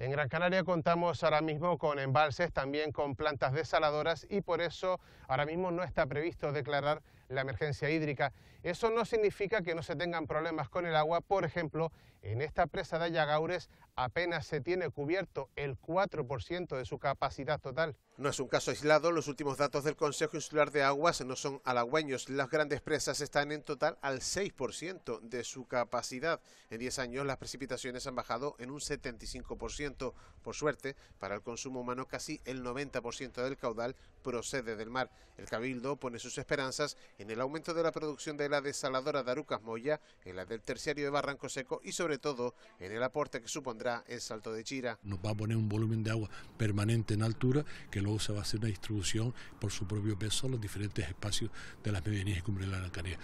En Gran Canaria contamos ahora mismo con embalses, también con plantas desaladoras y por eso ahora mismo no está previsto declarar la emergencia hídrica. Eso no significa que no se tengan problemas con el agua. Por ejemplo, en esta presa de Ayagaures apenas se tiene cubierto el 4% de su capacidad total. No es un caso aislado, los últimos datos del Consejo Insular de Aguas no son halagüeños. Las grandes presas están en total al 6% de su capacidad. En 10 años las precipitaciones han bajado en un 75%. Por suerte, para el consumo humano casi el 90% del caudal procede del mar. El Cabildo pone sus esperanzas en el aumento de la producción de la desaladora de Moya, en la del terciario de Barranco Seco y sobre todo en el aporte que supondrá el Salto de Chira. Nos va a poner un volumen de agua permanente en altura que luego se va a hacer una distribución por su propio peso en los diferentes espacios de las medianías y cumbre de la Canaria.